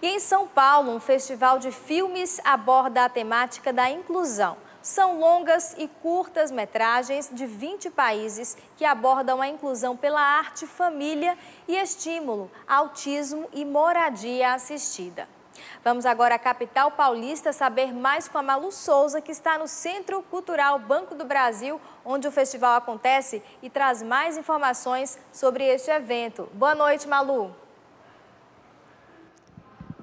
E em São Paulo, um festival de filmes aborda a temática da inclusão. São longas e curtas metragens de 20 países que abordam a inclusão pela arte, família e estímulo, autismo e moradia assistida. Vamos agora à capital paulista saber mais com a Malu Souza, que está no Centro Cultural Banco do Brasil, onde o festival acontece e traz mais informações sobre este evento. Boa noite, Malu.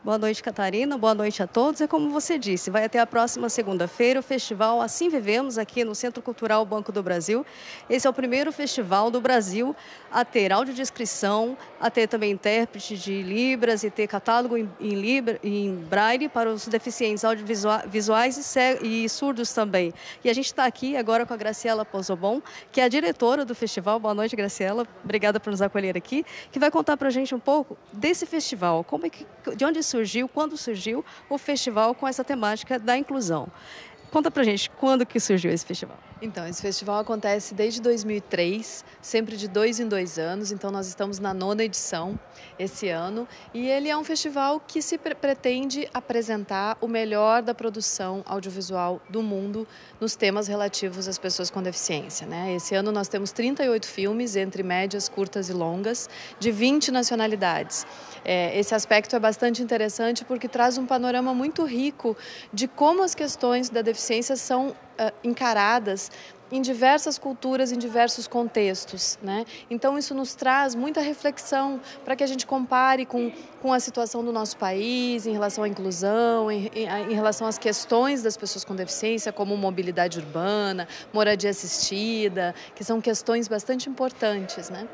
Boa noite, Catarina. Boa noite a todos. É como você disse, vai até a próxima segunda-feira o festival Assim Vivemos aqui no Centro Cultural Banco do Brasil. Esse é o primeiro festival do Brasil a ter audiodescrição, a ter também intérprete de Libras e ter catálogo em, em, Libra, em Braille para os deficientes audiovisuais e, e surdos também. E a gente está aqui agora com a Graciela Pozobon, que é a diretora do festival. Boa noite, Graciela. Obrigada por nos acolher aqui. Que vai contar para a gente um pouco desse festival. Como é que, de onde isso surgiu, quando surgiu o festival com essa temática da inclusão. Conta pra gente quando que surgiu esse festival. Então, esse festival acontece desde 2003, sempre de dois em dois anos, então nós estamos na nona edição esse ano. E ele é um festival que se pre pretende apresentar o melhor da produção audiovisual do mundo nos temas relativos às pessoas com deficiência. Né? Esse ano nós temos 38 filmes, entre médias, curtas e longas, de 20 nacionalidades. É, esse aspecto é bastante interessante porque traz um panorama muito rico de como as questões da deficiência são ah, encaradas em diversas culturas, em diversos contextos. Né? Então, isso nos traz muita reflexão para que a gente compare com, com a situação do nosso país em relação à inclusão, em, em, em relação às questões das pessoas com deficiência, como mobilidade urbana, moradia assistida, que são questões bastante importantes. Né?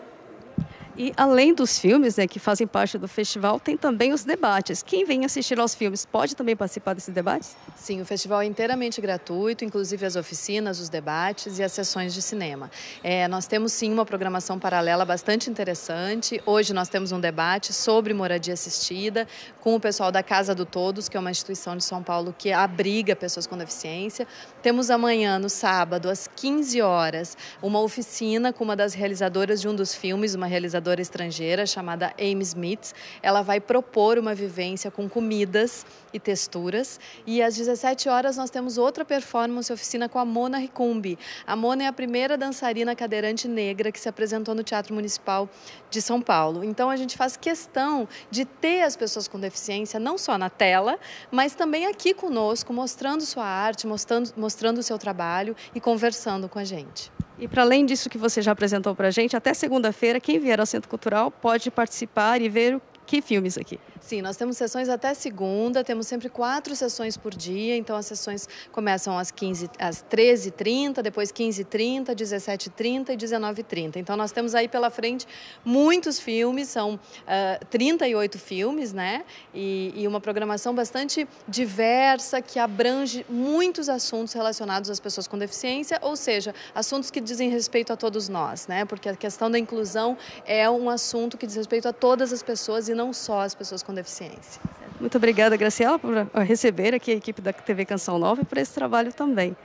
E além dos filmes né, que fazem parte do festival, tem também os debates. Quem vem assistir aos filmes pode também participar desses debates? Sim, o festival é inteiramente gratuito, inclusive as oficinas, os debates e as sessões de cinema. É, nós temos sim uma programação paralela bastante interessante. Hoje nós temos um debate sobre moradia assistida com o pessoal da Casa do Todos, que é uma instituição de São Paulo que abriga pessoas com deficiência. Temos amanhã, no sábado, às 15 horas, uma oficina com uma das realizadoras de um dos filmes, uma realizadora pesquisadora estrangeira chamada Amy Smith. Ela vai propor uma vivência com comidas e texturas. E às 17 horas nós temos outra performance oficina com a Mona Ricumbi. A Mona é a primeira dançarina cadeirante negra que se apresentou no Teatro Municipal de São Paulo. Então a gente faz questão de ter as pessoas com deficiência não só na tela, mas também aqui conosco, mostrando sua arte, mostrando, mostrando o seu trabalho e conversando com a gente. E para além disso que você já apresentou para a gente, até segunda-feira, quem vier ao Centro Cultural pode participar e ver que filmes aqui? Sim, nós temos sessões até segunda, temos sempre quatro sessões por dia, então as sessões começam às, às 13h30, depois 15h30, 17h30 e 19h30. Então nós temos aí pela frente muitos filmes, são uh, 38 filmes, né? E, e uma programação bastante diversa que abrange muitos assuntos relacionados às pessoas com deficiência, ou seja, assuntos que dizem respeito a todos nós, né? Porque a questão da inclusão é um assunto que diz respeito a todas as pessoas e não não só as pessoas com deficiência. Muito obrigada, Graciela, por receber aqui a equipe da TV Canção Nova e por esse trabalho também.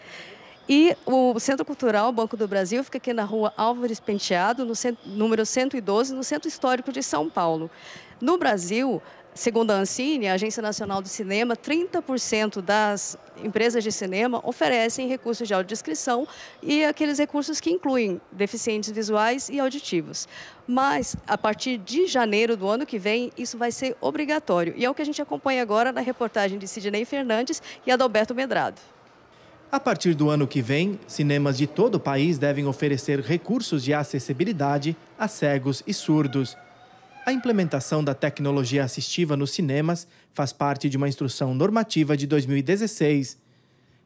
E o Centro Cultural Banco do Brasil fica aqui na rua Álvares Penteado, no centro, número 112, no Centro Histórico de São Paulo. No Brasil, Segundo a Ancine, a Agência Nacional do Cinema, 30% das empresas de cinema oferecem recursos de audiodescrição e aqueles recursos que incluem deficientes visuais e auditivos. Mas, a partir de janeiro do ano que vem, isso vai ser obrigatório. E é o que a gente acompanha agora na reportagem de Sidney Fernandes e Adalberto Medrado. A partir do ano que vem, cinemas de todo o país devem oferecer recursos de acessibilidade a cegos e surdos. A implementação da tecnologia assistiva nos cinemas faz parte de uma instrução normativa de 2016.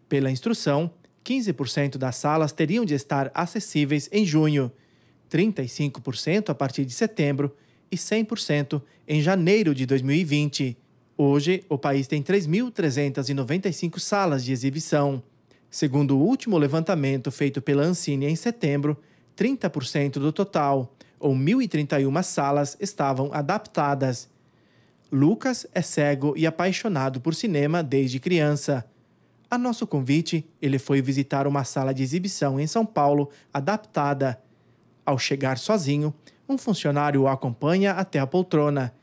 Pela instrução, 15% das salas teriam de estar acessíveis em junho, 35% a partir de setembro e 100% em janeiro de 2020. Hoje, o país tem 3.395 salas de exibição. Segundo o último levantamento feito pela Ancine em setembro, 30% do total, ou 1.031 salas estavam adaptadas. Lucas é cego e apaixonado por cinema desde criança. A nosso convite, ele foi visitar uma sala de exibição em São Paulo adaptada. Ao chegar sozinho, um funcionário o acompanha até a poltrona.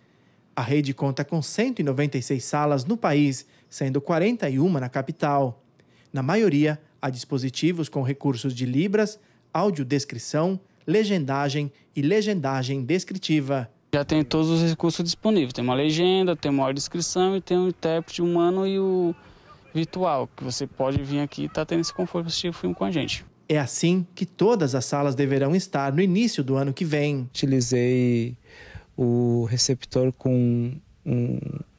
A rede conta com 196 salas no país, sendo 41 na capital. Na maioria, há dispositivos com recursos de libras, audiodescrição, legendagem e legendagem descritiva. Já tem todos os recursos disponíveis. Tem uma legenda, tem uma descrição e tem um intérprete humano e o virtual, que você pode vir aqui e estar tá tendo esse conforto de assistir o filme com a gente. É assim que todas as salas deverão estar no início do ano que vem. Utilizei o receptor com um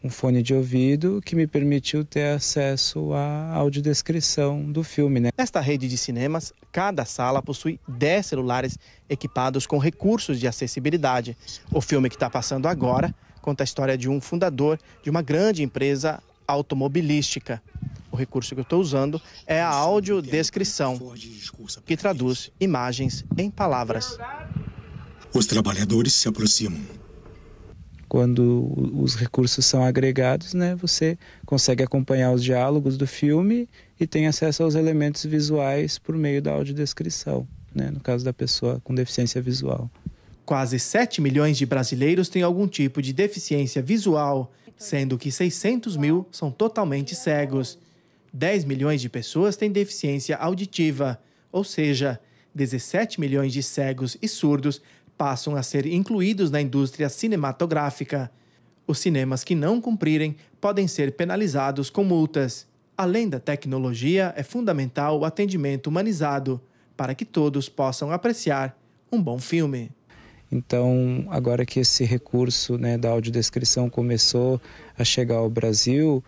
um fone de ouvido que me permitiu ter acesso à audiodescrição do filme. Né? Nesta rede de cinemas, cada sala possui 10 celulares equipados com recursos de acessibilidade. O filme que está passando agora conta a história de um fundador de uma grande empresa automobilística. O recurso que eu estou usando é a audiodescrição, que traduz imagens em palavras. Os trabalhadores se aproximam quando os recursos são agregados, né, você consegue acompanhar os diálogos do filme e tem acesso aos elementos visuais por meio da audiodescrição, né, no caso da pessoa com deficiência visual. Quase 7 milhões de brasileiros têm algum tipo de deficiência visual, sendo que 600 mil são totalmente cegos. 10 milhões de pessoas têm deficiência auditiva, ou seja, 17 milhões de cegos e surdos passam a ser incluídos na indústria cinematográfica. Os cinemas que não cumprirem podem ser penalizados com multas. Além da tecnologia, é fundamental o atendimento humanizado para que todos possam apreciar um bom filme. Então, agora que esse recurso né, da audiodescrição começou a chegar ao Brasil,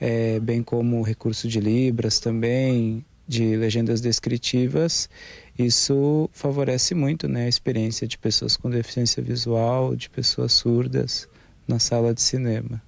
é, bem como o recurso de Libras também, de legendas descritivas, isso favorece muito né, a experiência de pessoas com deficiência visual, de pessoas surdas na sala de cinema.